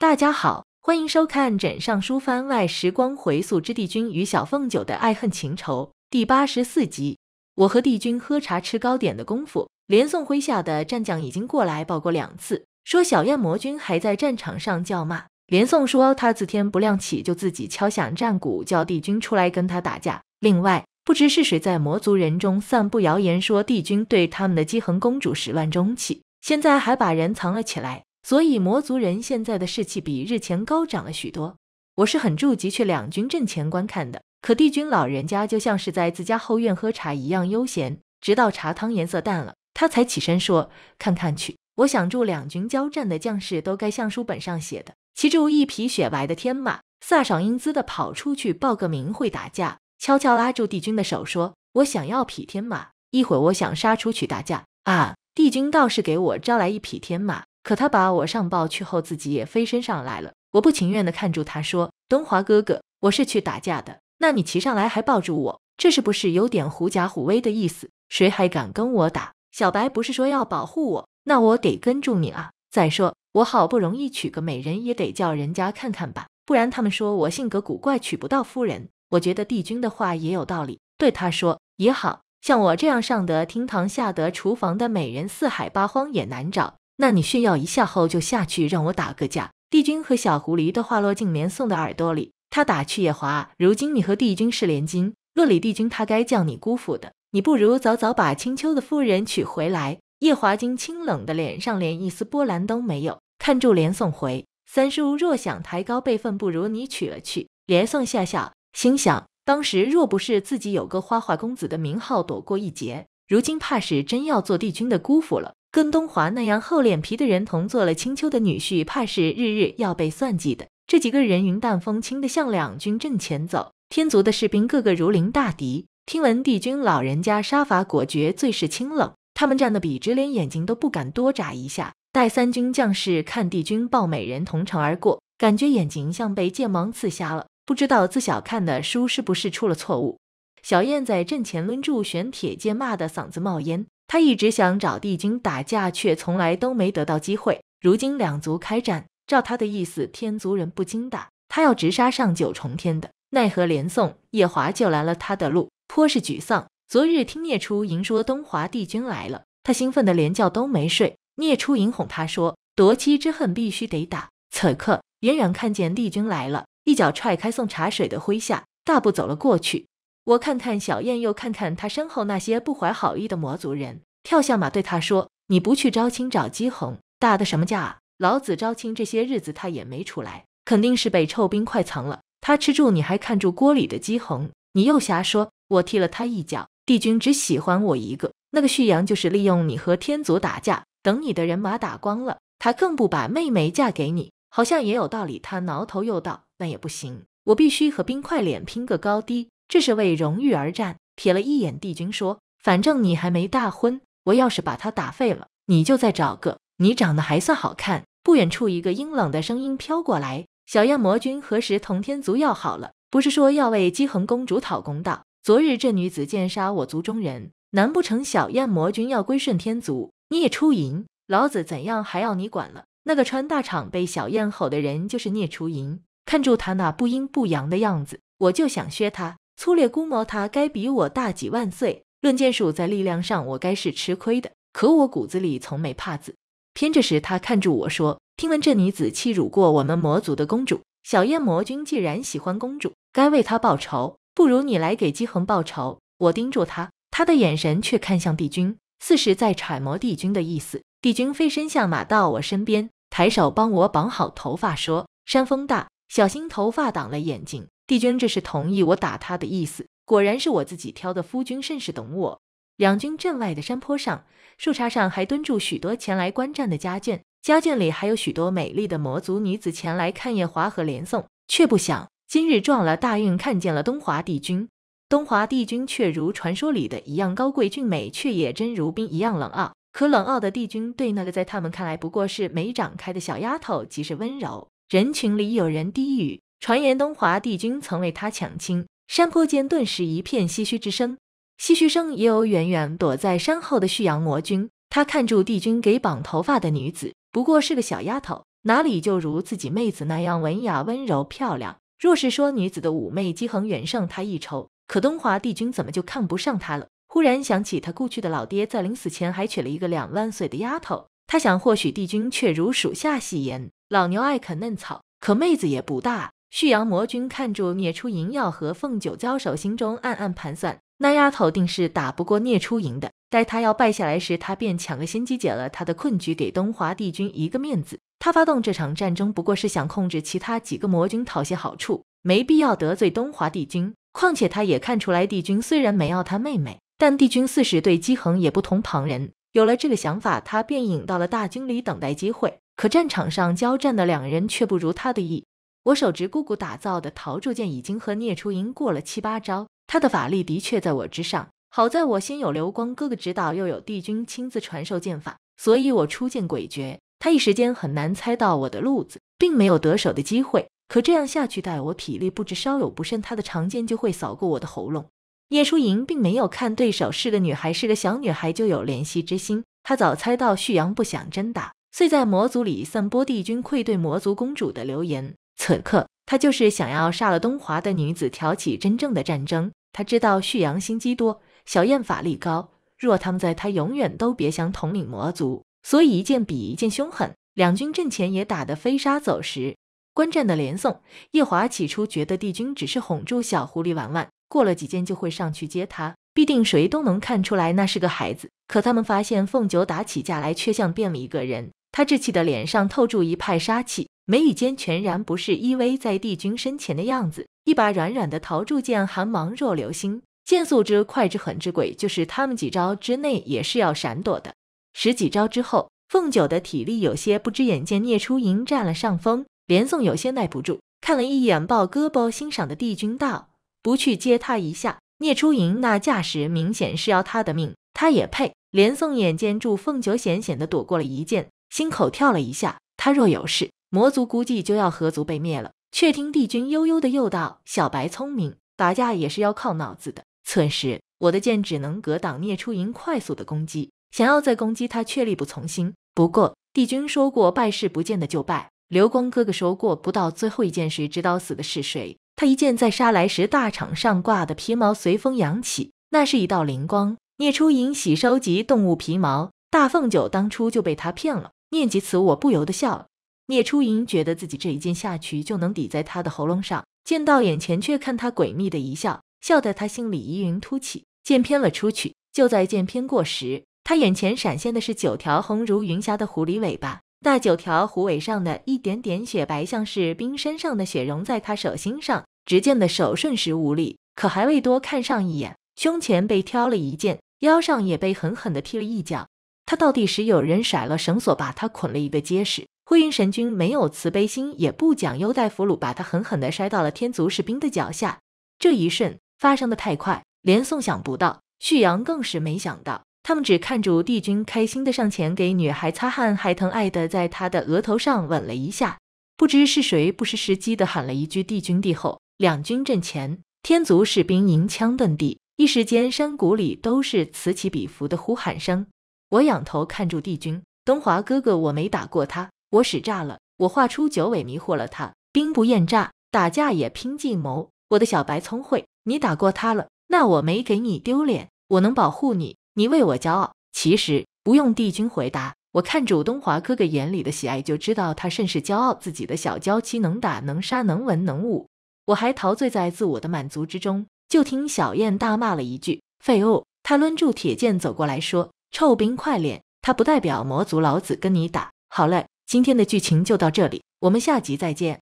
大家好，欢迎收看《枕上书》番外时光回溯之帝君与小凤九的爱恨情仇第八十四集。我和帝君喝茶吃糕点的功夫，连宋麾下的战将已经过来报过两次，说小燕魔君还在战场上叫骂。连宋说他自天不亮起就自己敲响战鼓，叫帝君出来跟他打架。另外，不知是谁在魔族人中散布谣言，说帝君对他们的姬恒公主始乱终弃，现在还把人藏了起来。所以魔族人现在的士气比日前高涨了许多。我是很驻急去两军阵前观看的，可帝君老人家就像是在自家后院喝茶一样悠闲，直到茶汤颜色淡了，他才起身说：“看看去。”我想住两军交战的将士都该像书本上写的，骑住一匹雪白的天马，飒爽英姿的跑出去报个名会打架，悄悄拉住帝君的手说：“我想要匹天马，一会我想杀出去打架啊！”帝君倒是给我招来一匹天马。可他把我上报去后，自己也飞身上来了。我不情愿地看住他，说：“东华哥哥，我是去打架的。那你骑上来还抱住我，这是不是有点狐假虎威的意思？谁还敢跟我打？小白不是说要保护我，那我得跟住你啊。再说我好不容易娶个美人，也得叫人家看看吧，不然他们说我性格古怪，娶不到夫人。我觉得帝君的话也有道理。对他说，也好像我这样上得厅堂，下得厨房的美人，四海八荒也难找。”那你炫耀一下后就下去，让我打个架。帝君和小狐狸的话落进连宋的耳朵里，他打趣叶华：“如今你和帝君是连襟，洛里帝君他该叫你姑父的。你不如早早把青丘的夫人娶回来。”叶华经清冷的脸上连一丝波澜都没有，看住连宋回：“三叔若想抬高辈分，不如你娶了去。”连宋笑笑，心想：当时若不是自己有个花花公子的名号躲过一劫，如今怕是真要做帝君的姑父了。跟东华那样厚脸皮的人同做了青丘的女婿，怕是日日要被算计的。这几个人云淡风轻的向两军阵前走，天族的士兵个个如临大敌。听闻帝君老人家杀伐果决，最是清冷，他们站得笔直，连眼睛都不敢多眨一下。待三军将士看帝君抱美人同乘而过，感觉眼睛像被剑芒刺瞎了，不知道自小看的书是不是出了错误。小燕在阵前抡住玄铁剑，骂得嗓子冒烟。他一直想找帝君打架，却从来都没得到机会。如今两族开战，照他的意思，天族人不经打，他要直杀上九重天的。奈何连宋夜华就拦了他的路，颇是沮丧。昨日听聂初盈说东华帝君来了，他兴奋的连觉都没睡。聂初盈哄他说夺妻之恨必须得打。此刻远远看见帝君来了，一脚踹开送茶水的麾下，大步走了过去。我看看小燕，又看看她身后那些不怀好意的魔族人，跳下马对他说：“你不去招亲找姬红，打的什么架啊？老子招亲这些日子他也没出来，肯定是被臭冰块藏了。他吃住你还看住锅里的姬红，你又瞎说。我踢了他一脚。帝君只喜欢我一个，那个旭阳就是利用你和天族打架，等你的人马打光了，他更不把妹妹嫁给你。好像也有道理。”他挠头又道：“那也不行，我必须和冰块脸拼个高低。”这是为荣誉而战。瞥了一眼帝君，说：“反正你还没大婚，我要是把他打废了，你就再找个。你长得还算好看。”不远处，一个阴冷的声音飘过来：“小燕魔君何时同天族要好了？不是说要为姬恒公主讨公道？昨日这女子剑杀我族中人，难不成小燕魔君要归顺天族？聂楚银，老子怎样还要你管了？”那个穿大氅被小燕吼的人就是聂楚银，看住他那不阴不阳的样子，我就想削他。粗略估摸，他该比我大几万岁。论剑术，在力量上我该是吃亏的。可我骨子里从没怕子。偏这时，他看住我说：“听闻这女子欺辱过我们魔族的公主，小燕魔君既然喜欢公主，该为她报仇。不如你来给姬恒报仇。”我盯住他，他的眼神却看向帝君，似是在揣摩帝君的意思。帝君飞身下马到我身边，抬手帮我绑好头发，说：“山风大，小心头发挡了眼睛。”帝君，这是同意我打他的意思。果然是我自己挑的夫君，甚是懂我。两军阵外的山坡上，树杈上还蹲住许多前来观战的家眷，家眷里还有许多美丽的魔族女子前来看夜华和连宋，却不想今日撞了大运，看见了东华帝君。东华帝君却如传说里的一样高贵俊美，却也真如冰一样冷傲。可冷傲的帝君对那个在他们看来不过是没长开的小丫头，即是温柔。人群里有人低语。传言东华帝君曾为他抢亲，山坡间顿时一片唏嘘之声。唏嘘声也有远远躲在山后的旭阳魔君，他看住帝君给绑头发的女子，不过是个小丫头，哪里就如自己妹子那样文雅温柔漂亮？若是说女子的妩媚姬恒远胜他一筹，可东华帝君怎么就看不上她了？忽然想起他故去的老爹在临死前还娶了一个两万岁的丫头，他想或许帝君却如属下戏言，老牛爱啃嫩草，可妹子也不大。旭阳魔君看住聂初银要和凤九交手，心中暗暗盘算：那丫头定是打不过聂初银的。待他要败下来时，他便抢个先机解了他的困局，给东华帝君一个面子。他发动这场战争不过是想控制其他几个魔君，讨些好处，没必要得罪东华帝君。况且他也看出来，帝君虽然没要他妹妹，但帝君四时对姬恒也不同旁人。有了这个想法，他便引到了大军里等待机会。可战场上交战的两人却不如他的意。我手执姑姑打造的桃铸剑，已经和聂初莹过了七八招。她的法力的确在我之上，好在我先有流光哥哥指导，又有帝君亲自传授剑法，所以我出剑诡谲，他一时间很难猜到我的路子，并没有得手的机会。可这样下去，待我体力不支，稍有不慎，他的长剑就会扫过我的喉咙。聂初莹并没有看对手是个女孩，是个小女孩就有怜惜之心。她早猜到旭阳不想真打，遂在魔族里散播帝君愧对魔族公主的流言。此刻，他就是想要杀了东华的女子，挑起真正的战争。他知道旭阳心机多，小燕法力高，若他们在，他永远都别想统领魔族。所以，一剑比一剑凶狠。两军阵前也打得飞沙走石。观战的连宋、夜华起初觉得帝君只是哄住小狐狸玩玩，过了几剑就会上去接他。必定谁都能看出来那是个孩子。可他们发现凤九打起架来却像变了一个人。他稚气的脸上透出一派杀气。眉宇间全然不是依偎在帝君身前的样子，一把软软的桃柱剑，寒芒若流星，剑速之快之狠之鬼，就是他们几招之内也是要闪躲的。十几招之后，凤九的体力有些不知，眼见聂初盈占了上风，连宋有些耐不住，看了一眼抱胳膊欣赏的帝君，道：“不去接他一下，聂初盈那架势明显是要他的命，他也配。”连宋眼见住凤九险险的躲过了一剑，心口跳了一下，他若有事。魔族估计就要合族被灭了，却听帝君悠悠的又道：“小白聪明，打架也是要靠脑子的。”此时我的剑只能格挡聂初莹快速的攻击，想要再攻击他却力不从心。不过帝君说过，败事不见的就败。流光哥哥说过，不到最后一件事，知道死的是谁。他一剑在杀来时，大场上挂的皮毛随风扬起，那是一道灵光。聂初莹喜收集动物皮毛，大凤九当初就被他骗了。念及此，我不由得笑了。聂初云觉得自己这一剑下去就能抵在他的喉咙上，见到眼前却看他诡秘的一笑，笑得他心里疑云突起。剑偏了出去，就在剑偏过时，他眼前闪现的是九条红如云霞的狐狸尾巴，那九条狐尾上的一点点雪白，像是冰山上的雪融在他手心上，只见的手瞬时无力。可还未多看上一眼，胸前被挑了一剑，腰上也被狠狠地踢了一脚。他倒地时，有人甩了绳索把他捆了一个结实。灰云神君没有慈悲心，也不讲优待俘虏，把他狠狠地摔到了天族士兵的脚下。这一瞬发生的太快，连宋想不到，旭阳更是没想到，他们只看住帝君，开心的上前给女孩擦汗，还疼爱的在她的额头上吻了一下。不知是谁不失时机的喊了一句“帝君”，帝后两军阵前，天族士兵银枪顿地，一时间山谷里都是此起彼伏的呼喊声。我仰头看住帝君，东华哥哥，我没打过他。我使诈了，我画出九尾迷惑了他。兵不厌诈，打架也拼计谋。我的小白聪慧，你打过他了，那我没给你丢脸。我能保护你，你为我骄傲。其实不用帝君回答，我看主东华哥哥眼里的喜爱就知道他甚是骄傲，自己的小娇妻能打能杀能文能武。我还陶醉在自我的满足之中，就听小燕大骂了一句：“废物！”他抡住铁剑走过来说：“臭兵块脸，他不代表魔族老子跟你打。”好嘞。今天的剧情就到这里，我们下集再见。